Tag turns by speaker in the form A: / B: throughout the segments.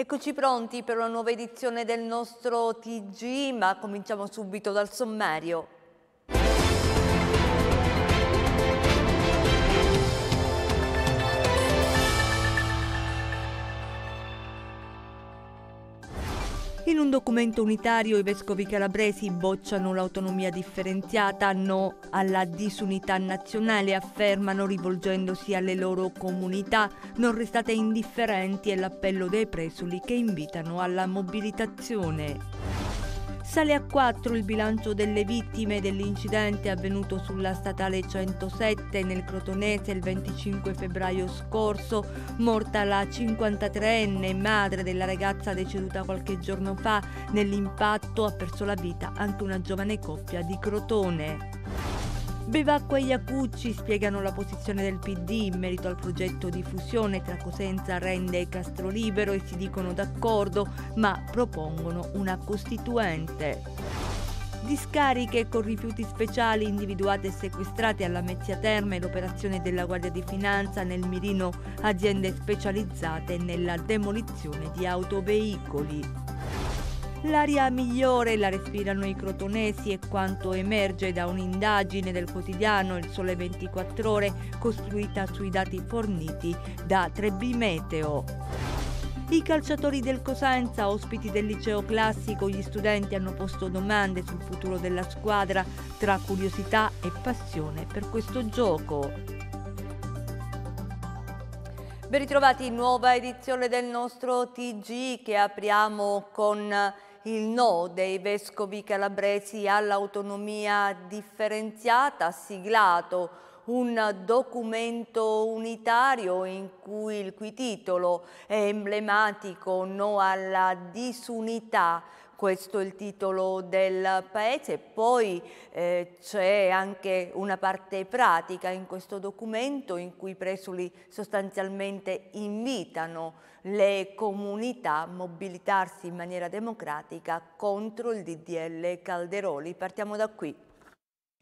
A: Eccoci pronti per una nuova edizione del nostro TG, ma cominciamo subito dal sommario. In un documento unitario i vescovi calabresi bocciano l'autonomia differenziata, no alla disunità nazionale, affermano rivolgendosi alle loro comunità. Non restate indifferenti è l'appello dei presuli che invitano alla mobilitazione. Sale a 4 il bilancio delle vittime dell'incidente avvenuto sulla statale 107 nel Crotonese il 25 febbraio scorso, morta la 53enne madre della ragazza deceduta qualche giorno fa. Nell'impatto ha perso la vita anche una giovane coppia di Crotone. Bevacqua e Iacucci spiegano la posizione del PD in merito al progetto di fusione tra Cosenza, Rende e Castrolibero e si dicono d'accordo, ma propongono una costituente discariche con rifiuti speciali individuate e sequestrate alla Mezzia Terme, l'operazione della Guardia di Finanza nel mirino aziende specializzate nella demolizione di autoveicoli. L'aria migliore la respirano i crotonesi e quanto emerge da un'indagine del quotidiano Il Sole 24 Ore costruita sui dati forniti da Trebimeteo. I calciatori del Cosenza, ospiti del liceo classico, gli studenti hanno posto domande sul futuro della squadra tra curiosità e passione per questo gioco. Ben ritrovati, nuova edizione del nostro TG che apriamo con il no dei vescovi calabresi all'autonomia differenziata, ha siglato un documento unitario in cui il cui titolo è emblematico No alla disunità, questo è il titolo del paese, poi eh, c'è anche una parte pratica in questo documento in cui i presuli sostanzialmente invitano le comunità a mobilitarsi in maniera democratica contro il DDL Calderoli. Partiamo da qui.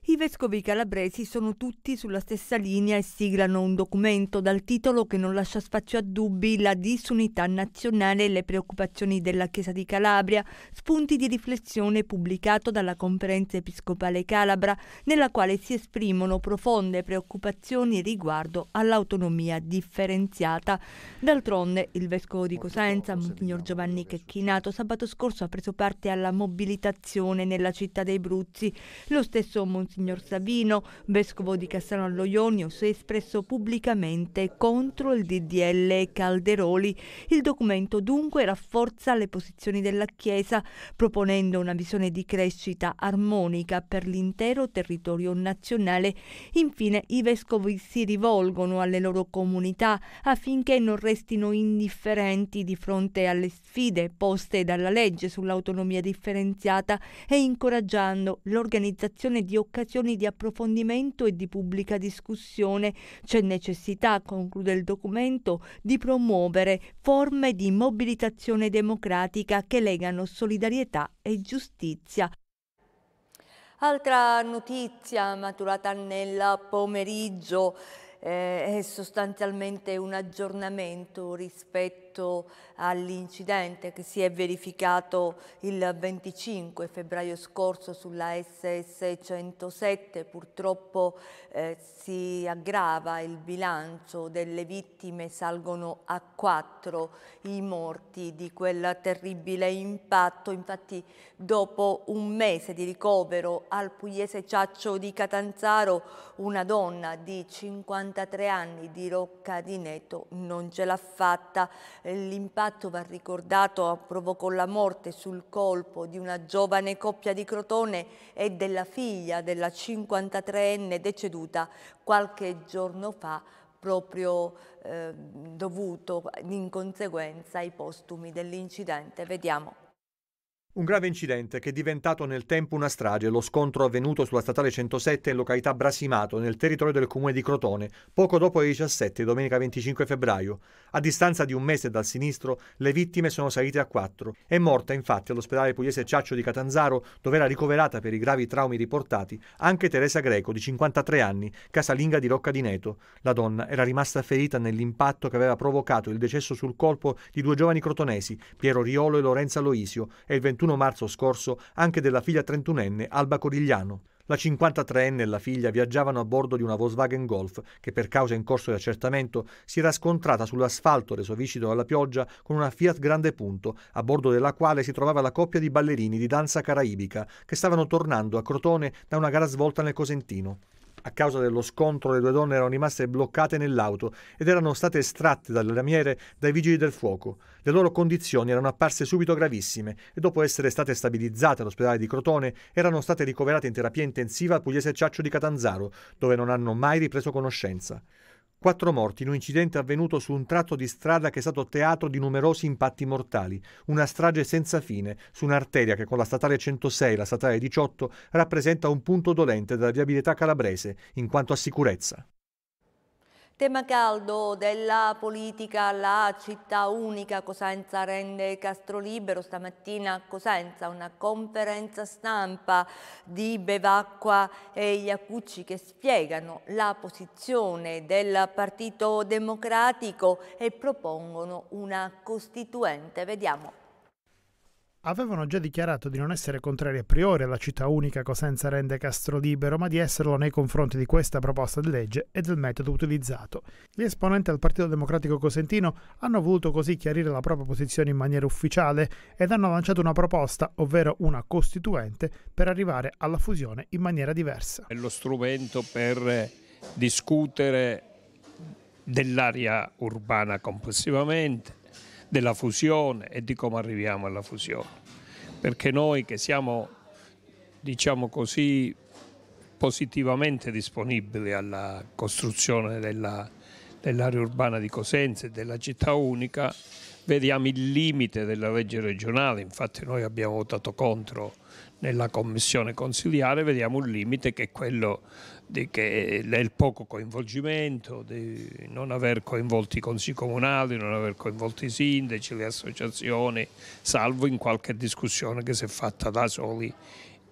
A: I vescovi calabresi sono tutti sulla stessa linea e siglano un documento dal titolo che non lascia spazio a dubbi la disunità nazionale e le preoccupazioni della Chiesa di Calabria, spunti di riflessione pubblicato dalla Conferenza Episcopale Calabra, nella quale si esprimono profonde preoccupazioni riguardo all'autonomia differenziata. D'altronde il vescovo di Cosenza, Monsignor Giovanni Checchinato, sabato scorso ha preso parte alla mobilitazione nella città dei Bruzzi. Lo stesso Monsignor Monsignor Savino, vescovo di Cassano allo Ionio, si è espresso pubblicamente contro il DDL Calderoli. Il documento dunque rafforza le posizioni della Chiesa, proponendo una visione di crescita armonica per l'intero territorio nazionale. Infine, i vescovi si rivolgono alle loro comunità affinché non restino indifferenti di fronte alle sfide poste dalla legge sull'autonomia differenziata e incoraggiando l'organizzazione di occasioni situazioni di approfondimento e di pubblica discussione. C'è necessità, conclude il documento, di promuovere forme di mobilitazione democratica che legano solidarietà e giustizia. Altra notizia maturata nel pomeriggio eh, è sostanzialmente un aggiornamento rispetto rispetto all'incidente che si è verificato il 25 febbraio scorso sulla SS 107. Purtroppo eh, si aggrava il bilancio delle vittime, salgono a quattro i morti di quel terribile impatto. Infatti dopo un mese di ricovero al Pugliese Ciaccio di Catanzaro una donna di 53 anni di Rocca di Neto non ce l'ha fatta eh, l'impatto, va ricordato, provocò la morte sul colpo di una giovane coppia di Crotone e della figlia della 53enne deceduta qualche giorno fa proprio eh, dovuto in conseguenza ai postumi dell'incidente. Vediamo.
B: Un grave incidente che è diventato nel tempo una strage, lo scontro avvenuto sulla statale 107 in località Brasimato, nel territorio del comune di Crotone, poco dopo le 17, domenica 25 febbraio. A distanza di un mese dal sinistro, le vittime sono salite a quattro. È morta infatti all'ospedale pugliese Ciaccio di Catanzaro, dove era ricoverata per i gravi traumi riportati, anche Teresa Greco, di 53 anni, casalinga di Rocca di Neto. La donna era rimasta ferita nell'impatto che aveva provocato il decesso sul colpo di due giovani crotonesi, Piero Riolo e Lorenza Loisio, e il 21 21 marzo scorso anche della figlia 31enne Alba Corigliano. La 53enne e la figlia viaggiavano a bordo di una Volkswagen Golf che per causa in corso di accertamento si era scontrata sull'asfalto reso viscido dalla pioggia con una Fiat Grande Punto, a bordo della quale si trovava la coppia di ballerini di danza caraibica che stavano tornando a Crotone da una gara svolta nel Cosentino a causa dello scontro le due donne erano rimaste bloccate nell'auto ed erano state estratte dalle lamiere dai vigili del fuoco. Le loro condizioni erano apparse subito gravissime e dopo essere state stabilizzate all'ospedale di Crotone erano state ricoverate in terapia intensiva al Pugliese Ciaccio di Catanzaro, dove non hanno mai ripreso conoscenza. Quattro morti in un incidente avvenuto su un tratto di strada che è stato teatro di numerosi impatti mortali, una strage senza fine su un'arteria che con la statale 106 e la statale 18 rappresenta un punto dolente della viabilità calabrese in quanto a sicurezza.
A: Tema caldo della politica, la città unica Cosenza rende Castro libero. Stamattina a Cosenza una conferenza stampa di Bevacqua e Iacucci che spiegano la posizione del Partito Democratico e propongono una costituente. Vediamo
C: avevano già dichiarato di non essere contrari a priori alla città unica Cosenza rende Castro libero, ma di esserlo nei confronti di questa proposta di legge e del metodo utilizzato. Gli esponenti al Partito Democratico Cosentino hanno voluto così chiarire la propria posizione in maniera ufficiale ed hanno lanciato una proposta, ovvero una costituente, per arrivare alla fusione in maniera diversa.
B: È lo strumento per discutere dell'area urbana complessivamente della fusione e di come arriviamo alla fusione. Perché noi che siamo, diciamo così, positivamente disponibili alla costruzione della, dell'area urbana di Cosenza e della città unica, vediamo il limite della legge regionale, infatti noi abbiamo votato contro nella commissione consiliare vediamo un limite che è quello del poco coinvolgimento, di non aver coinvolti i consigli comunali, non aver coinvolti i sindaci, le associazioni, salvo in qualche discussione che si è fatta da soli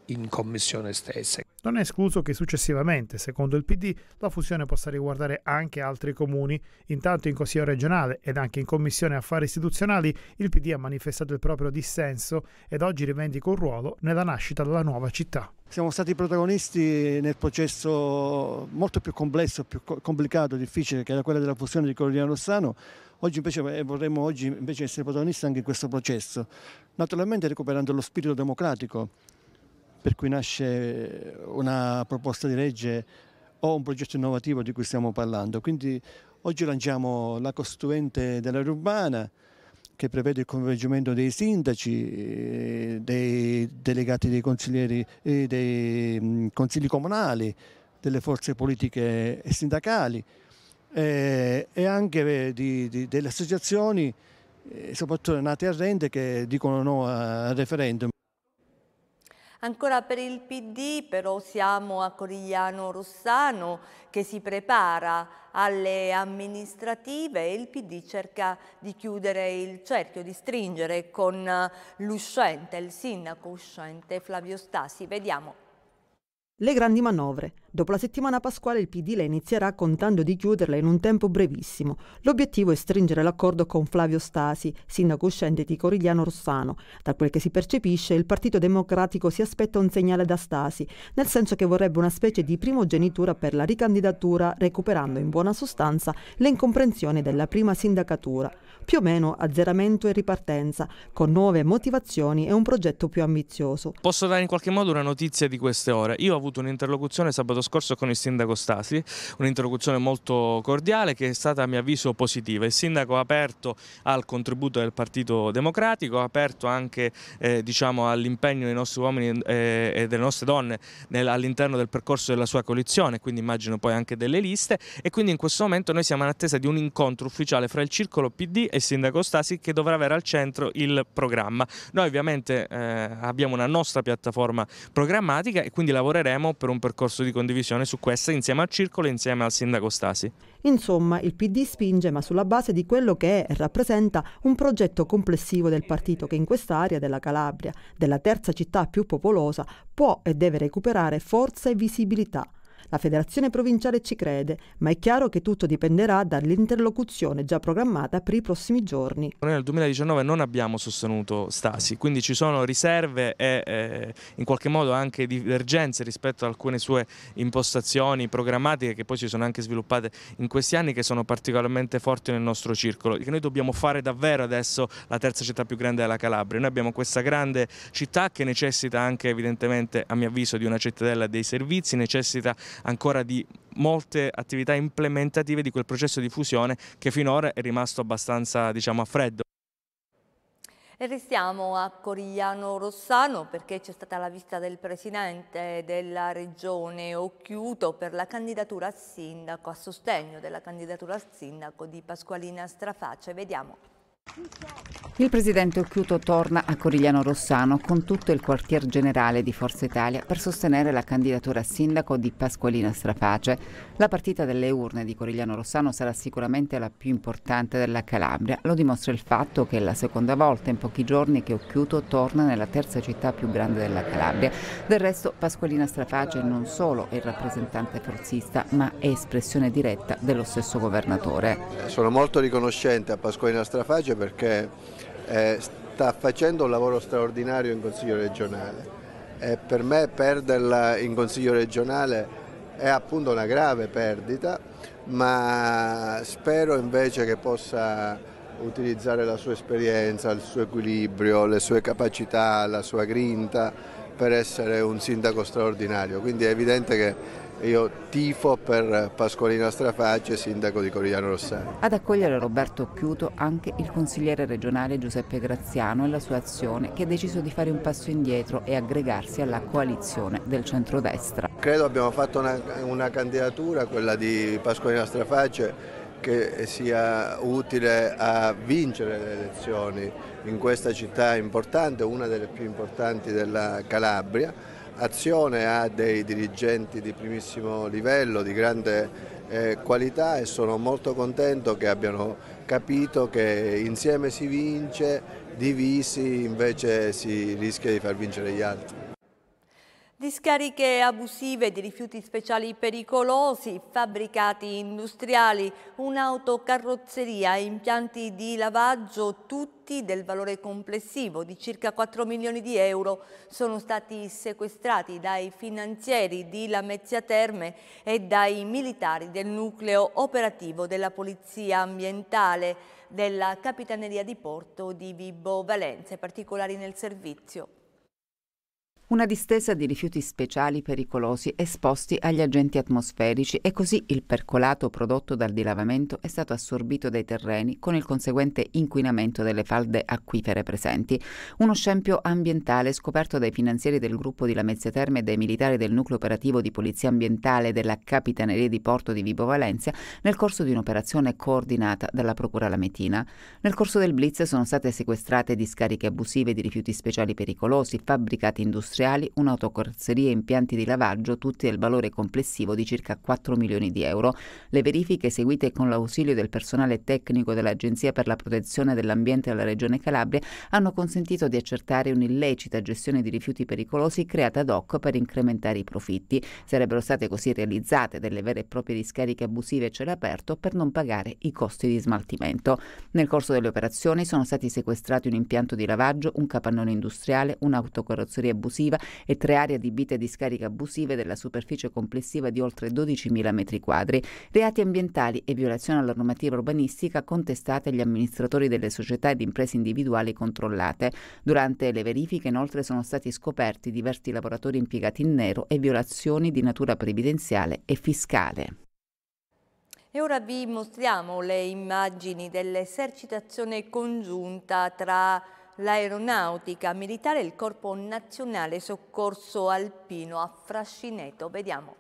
B: in commissione stessa.
C: Non è escluso che successivamente, secondo il PD, la fusione possa riguardare anche altri comuni. Intanto in Consiglio regionale ed anche in Commissione Affari Istituzionali il PD ha manifestato il proprio dissenso ed oggi rivendica un ruolo nella nascita della nuova
B: città. Siamo stati protagonisti nel processo molto più complesso, più complicato, difficile che era quello della fusione di Corleone Rossano. Oggi invece eh, vorremmo oggi invece essere protagonisti anche in questo processo, naturalmente recuperando lo spirito democratico per cui nasce eh, una proposta di legge o un progetto innovativo di cui stiamo parlando. Quindi oggi lanciamo la costituente dell'area urbana che prevede il coinvolgimento dei sindaci, eh, dei delegati dei consiglieri, e eh, dei mm, consigli comunali, delle forze politiche e sindacali e anche di, di, delle associazioni, soprattutto nate a rente, che dicono no al referendum.
A: Ancora per il PD però siamo a Corigliano Rossano che si prepara alle amministrative e il PD cerca di chiudere il cerchio, di stringere con l'uscente, il sindaco uscente Flavio Stasi. Vediamo
D: le grandi manovre. Dopo la settimana pasquale il PD le inizierà contando di chiuderle in un tempo brevissimo. L'obiettivo è stringere l'accordo con Flavio Stasi, sindaco uscente di Corigliano Rossano. Da quel che si percepisce, il Partito Democratico si aspetta un segnale da Stasi, nel senso che vorrebbe una specie di primogenitura per la ricandidatura, recuperando in buona sostanza le incomprensioni della prima sindacatura. Più o meno azzeramento e ripartenza, con nuove motivazioni e un progetto più ambizioso.
C: Posso dare in qualche modo una notizia di queste ore? Io ho avuto avuto un'interlocuzione sabato scorso con il sindaco Stasi, un'interlocuzione molto cordiale che è stata a mio avviso positiva. Il sindaco ha aperto al contributo del Partito Democratico, ha aperto anche eh, diciamo, all'impegno dei nostri uomini eh, e delle nostre donne all'interno del percorso della sua coalizione, quindi immagino poi anche delle liste e quindi in questo momento noi siamo in attesa di un incontro ufficiale fra il circolo PD e il sindaco Stasi che dovrà avere al centro il programma. Noi ovviamente eh, abbiamo una nostra piattaforma programmatica e quindi lavoreremo Sanremo per un percorso di condivisione su questa insieme al Circolo e insieme al Sindaco Stasi.
D: Insomma, il PD spinge ma sulla base di quello che è e rappresenta un progetto complessivo del partito che in quest'area della Calabria, della terza città più popolosa, può e deve recuperare forza e visibilità. La federazione provinciale ci crede, ma è chiaro che tutto dipenderà dall'interlocuzione già programmata per i prossimi giorni.
C: Noi nel 2019 non abbiamo sostenuto Stasi, quindi ci sono riserve e eh, in qualche modo anche divergenze rispetto a alcune sue impostazioni programmatiche che poi si sono anche sviluppate in questi anni che sono particolarmente forti nel nostro circolo. Che noi dobbiamo fare davvero adesso la terza città più grande della Calabria. Noi abbiamo questa grande città che necessita anche evidentemente a mio avviso di una cittadella dei servizi, necessita ancora di molte attività implementative di quel processo di fusione che finora è rimasto abbastanza diciamo, a freddo.
A: E restiamo a Corigliano Rossano perché c'è stata la visita del Presidente della Regione Occhiuto per la candidatura a sindaco, a sostegno della candidatura a sindaco di Pasqualina Straface. Vediamo.
E: Il presidente Occhiuto torna a Corigliano Rossano con tutto il quartier generale di Forza Italia per sostenere la candidatura a sindaco di Pasqualina Strapace. La partita delle urne di Corigliano Rossano sarà sicuramente la più importante della Calabria, lo dimostra il fatto che è la seconda volta in pochi giorni che Occhiuto torna nella terza città più grande della Calabria. Del resto Pasqualina Strapace non solo è il rappresentante forzista ma è espressione diretta dello stesso governatore.
F: Sono molto riconoscente a Pasqualina Strapace anche perché eh, sta facendo un lavoro straordinario in Consiglio regionale e per me perderla in Consiglio regionale è appunto una grave perdita, ma spero invece che possa utilizzare la sua esperienza, il suo equilibrio, le sue capacità, la sua grinta per essere un sindaco straordinario. Quindi è evidente che io tifo per Pasqualino Straface, sindaco di Corigliano Rossano.
E: Ad accogliere Roberto Occhiuto anche il consigliere regionale Giuseppe Graziano e la sua azione che ha deciso di fare un passo indietro e aggregarsi alla coalizione del centrodestra.
F: Credo abbiamo fatto una, una candidatura, quella di Pasqualino Straface, che sia utile a vincere le elezioni in questa città importante, una delle più importanti della Calabria azione ha dei dirigenti di primissimo livello, di grande eh, qualità e sono molto contento che abbiano capito che insieme si vince, divisi invece si rischia di far vincere gli altri.
A: Discariche abusive di rifiuti speciali pericolosi, fabbricati industriali, un'autocarrozzeria e impianti di lavaggio, tutti del valore complessivo di circa 4 milioni di euro, sono stati sequestrati dai finanzieri di Lamezia Terme e dai militari del nucleo operativo della Polizia Ambientale della Capitaneria di Porto di Vibo Valenza. Particolari nel servizio.
E: Una distesa di rifiuti speciali pericolosi esposti agli agenti atmosferici e così il percolato prodotto dal dilavamento è stato assorbito dai terreni con il conseguente inquinamento delle falde acquifere presenti. Uno scempio ambientale scoperto dai finanzieri del gruppo di Lamezia Terme e dai militari del nucleo operativo di polizia ambientale della Capitaneria di Porto di Vibo Valencia nel corso di un'operazione coordinata dalla Procura Lametina. Nel corso del blitz sono state sequestrate discariche abusive di rifiuti speciali pericolosi, fabbricati industriali industriali, un'autocarrozzeria e impianti di lavaggio, tutti del valore complessivo di circa 4 milioni di euro. Le verifiche eseguite con l'ausilio del personale tecnico dell'Agenzia per la protezione dell'ambiente della Regione Calabria hanno consentito di accertare un'illecita gestione di rifiuti pericolosi creata ad hoc per incrementare i profitti. Sarebbero state così realizzate delle vere e proprie discariche abusive a cielo aperto per non pagare i costi di smaltimento. Nel corso delle operazioni sono stati sequestrati un impianto di lavaggio, un capannone industriale, un'autocorrozzeria abusiva abusiva e tre aree adibite a discariche abusive della superficie complessiva di oltre 12.000 metri quadri. reati ambientali e violazione alla normativa urbanistica contestate agli amministratori delle società ed imprese individuali controllate. Durante le verifiche inoltre sono stati scoperti diversi lavoratori impiegati in nero e violazioni di natura previdenziale e fiscale.
A: E ora vi mostriamo le immagini dell'esercitazione congiunta tra l'Aeronautica Militare e il Corpo Nazionale Soccorso Alpino a Frascineto. Vediamo.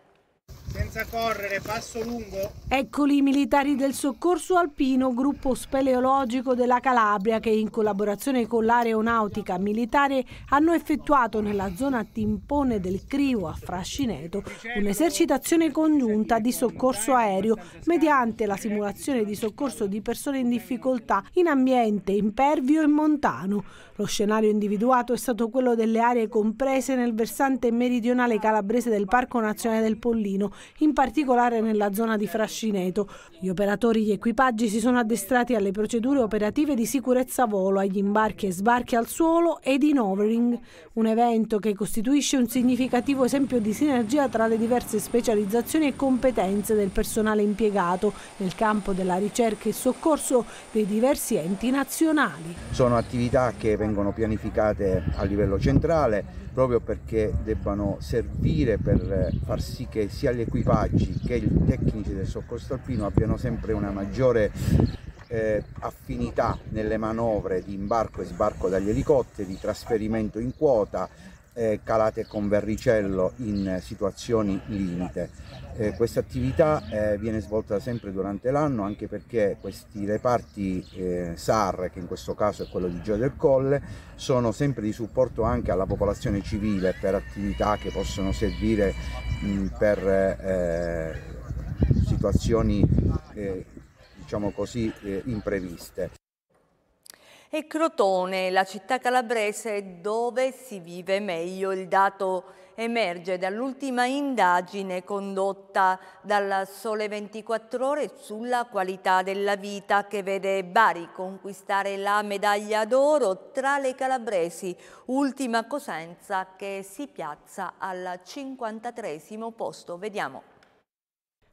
C: Senza correre, passo lungo.
A: Eccoli
G: i militari del soccorso alpino, gruppo speleologico della Calabria, che in collaborazione con l'aeronautica militare hanno effettuato nella zona Timpone del Crivo a Frascineto un'esercitazione congiunta di soccorso aereo mediante la simulazione di soccorso di persone in difficoltà in ambiente impervio e montano. Lo scenario individuato è stato quello delle aree comprese nel versante meridionale calabrese del Parco Nazionale del Pollino, in particolare nella zona di Frascineto. Gli operatori e gli equipaggi si sono addestrati alle procedure operative di sicurezza volo, agli imbarchi e sbarchi al suolo ed in overing, un evento che costituisce un significativo esempio di sinergia tra le diverse specializzazioni e competenze del personale impiegato nel campo della ricerca e soccorso dei diversi enti nazionali.
B: Sono attività che vengono pianificate a livello centrale, proprio perché debbano servire per far sì che sia gli equipaggi che i tecnici del soccorso alpino abbiano sempre una maggiore eh, affinità nelle manovre di imbarco e sbarco dagli elicotteri, trasferimento in quota, eh, calate con verricello in situazioni limite. Eh, questa attività eh, viene svolta sempre durante l'anno anche perché questi reparti eh, SAR, che in questo caso è quello di Gioia del Colle, sono sempre di supporto anche alla popolazione civile per attività che possono servire mh, per eh, situazioni eh, diciamo così eh, impreviste.
A: E Crotone, la città calabrese dove si vive meglio. Il dato emerge dall'ultima indagine condotta dalla Sole 24 Ore sulla qualità della vita che vede Bari conquistare la medaglia d'oro tra le calabresi, ultima Cosenza che si piazza al 53 posto. Vediamo.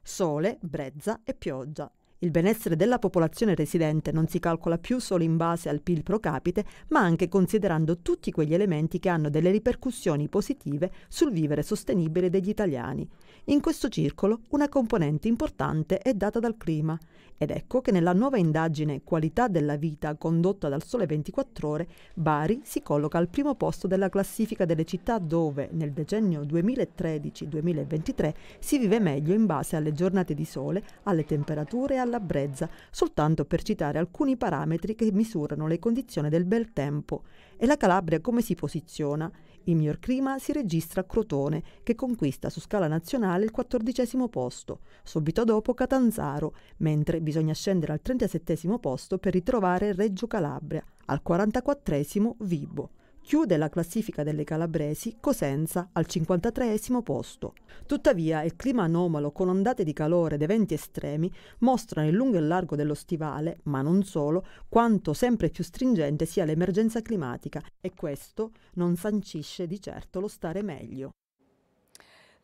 D: Sole, brezza e pioggia. Il benessere della popolazione residente non si calcola più solo in base al PIL pro capite, ma anche considerando tutti quegli elementi che hanno delle ripercussioni positive sul vivere sostenibile degli italiani. In questo circolo una componente importante è data dal clima. Ed ecco che nella nuova indagine Qualità della vita condotta dal Sole 24 Ore, Bari si colloca al primo posto della classifica delle città dove, nel decennio 2013-2023, si vive meglio in base alle giornate di sole, alle temperature e alla alla brezza, soltanto per citare alcuni parametri che misurano le condizioni del bel tempo. E la Calabria come si posiziona? Il miglior clima si registra a Crotone, che conquista su scala nazionale il quattordicesimo posto, subito dopo Catanzaro, mentre bisogna scendere al trentasettesimo posto per ritrovare Reggio Calabria, al quarantaquattresimo Vibo chiude la classifica delle calabresi Cosenza al 53 posto. Tuttavia il clima anomalo con ondate di calore ed eventi estremi mostra nel lungo e largo dello stivale, ma non solo, quanto sempre più stringente sia l'emergenza climatica e questo non sancisce di certo lo stare meglio.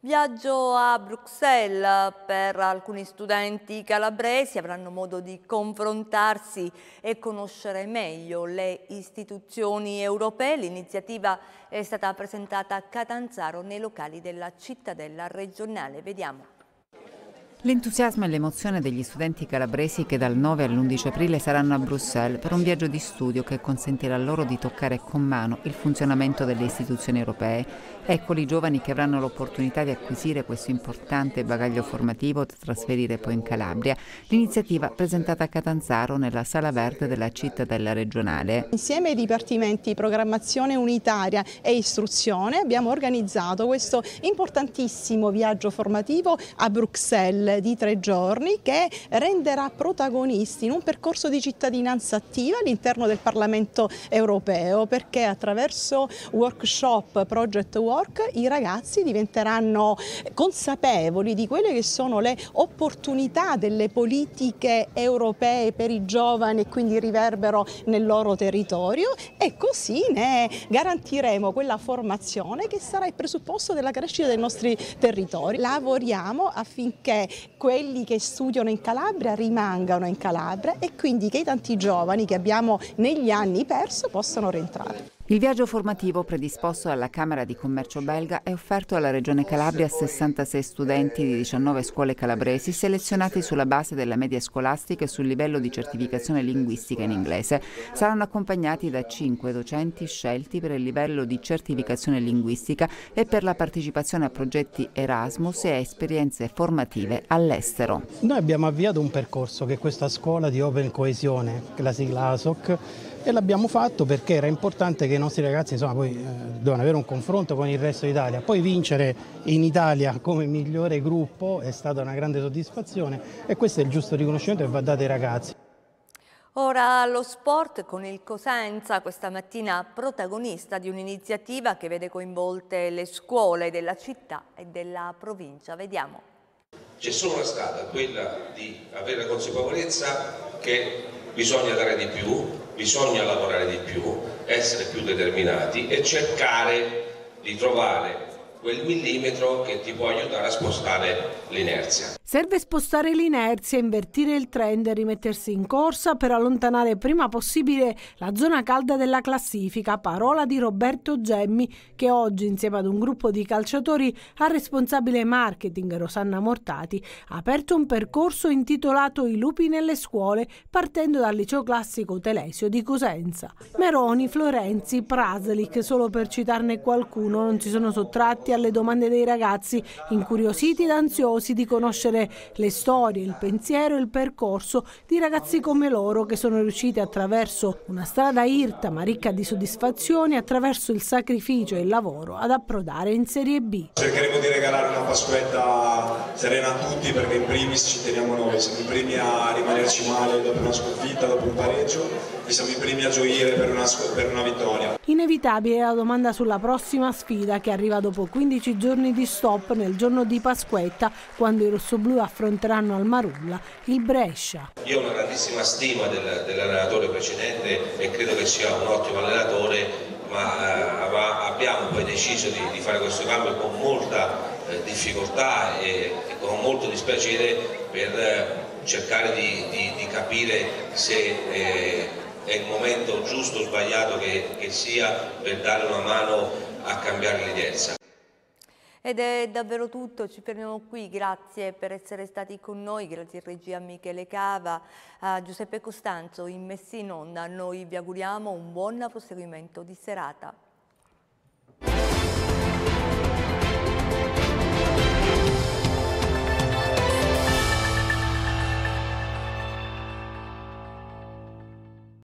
A: Viaggio a Bruxelles per alcuni studenti calabresi, avranno modo di confrontarsi e conoscere meglio le istituzioni europee. L'iniziativa è stata presentata a Catanzaro nei locali della cittadella regionale. Vediamo.
E: L'entusiasmo e l'emozione degli studenti calabresi che dal 9 all'11 aprile saranno a Bruxelles per un viaggio di studio che consentirà loro di toccare con mano il funzionamento delle istituzioni europee. Eccoli i giovani che avranno l'opportunità di acquisire questo importante bagaglio formativo da trasferire poi in Calabria. L'iniziativa presentata a Catanzaro nella Sala Verde della cittadella regionale. Insieme ai
G: dipartimenti programmazione unitaria e istruzione abbiamo organizzato questo importantissimo viaggio formativo a Bruxelles di tre giorni che renderà protagonisti in un percorso di cittadinanza attiva all'interno del Parlamento europeo perché attraverso workshop, project work, i ragazzi diventeranno consapevoli di quelle che sono le opportunità delle politiche europee per i giovani e quindi riverbero nel loro territorio e così ne garantiremo quella formazione che sarà il presupposto della crescita dei nostri territori. Lavoriamo affinché quelli che studiano in Calabria rimangano in Calabria e quindi che i tanti giovani che abbiamo negli anni perso possano rientrare.
E: Il viaggio formativo predisposto dalla Camera di Commercio belga è offerto alla Regione Calabria a 66 studenti di 19 scuole calabresi selezionati sulla base della media scolastica e sul livello di certificazione linguistica in inglese. Saranno accompagnati da 5 docenti scelti per il livello di certificazione linguistica e per la partecipazione a progetti Erasmus e a esperienze formative all'estero.
F: Noi abbiamo avviato un
D: percorso che questa scuola di Open Coesione, la sigla ASOC, e l'abbiamo fatto perché era importante che i nostri ragazzi insomma, poi, eh, dovevano avere un confronto con il resto d'Italia. Poi vincere in Italia come migliore gruppo è stata una grande soddisfazione e questo è il giusto
C: riconoscimento che va dato ai ragazzi.
A: Ora lo sport con il Cosenza, questa mattina protagonista di un'iniziativa che vede coinvolte le scuole della città e della provincia. Vediamo.
C: C'è solo una strada, quella di avere la consapevolezza che bisogna dare di più, bisogna lavorare di più, essere più determinati e cercare di trovare quel millimetro che ti può aiutare a spostare l'inerzia.
G: Serve spostare l'inerzia, invertire il trend e rimettersi in corsa per allontanare prima possibile la zona calda della classifica, parola di Roberto Gemmi che oggi insieme ad un gruppo di calciatori al responsabile marketing Rosanna Mortati ha aperto un percorso intitolato I lupi nelle scuole partendo dal liceo classico Telesio di Cosenza. Meroni, Florenzi, Praselic, solo per citarne qualcuno, non si sono sottratti alle domande dei ragazzi incuriositi ed ansiosi di conoscere conoscere le storie, il pensiero e il percorso di ragazzi come loro che sono riusciti attraverso una strada irta ma ricca di soddisfazioni, attraverso il sacrificio e il lavoro ad approdare in Serie B.
C: Cercheremo di regalare una Pasquetta serena a tutti perché in primis ci teniamo noi, siamo i primi a rimanerci male dopo una sconfitta, dopo un pareggio e siamo i primi a gioire per una, per una vittoria.
G: Inevitabile la domanda sulla prossima sfida che arriva dopo 15 giorni di stop nel giorno di Pasquetta quando i rossoblù blu affronteranno al Marulla il Brescia. Io ho una grandissima stima del, dell'allenatore precedente e credo che sia un ottimo allenatore ma eh,
C: abbiamo poi deciso di, di, fare questo cambio con molta eh, difficoltà e, e, con molto dispiacere per eh, cercare di, di, di, capire se eh, è il momento giusto o sbagliato che, che, sia per dare una mano a cambiare l'idea.
A: Ed è davvero tutto, ci fermiamo qui, grazie per essere stati con noi, grazie a regia Michele Cava, a Giuseppe Costanzo in Messinonda. Noi vi auguriamo un buon proseguimento di serata.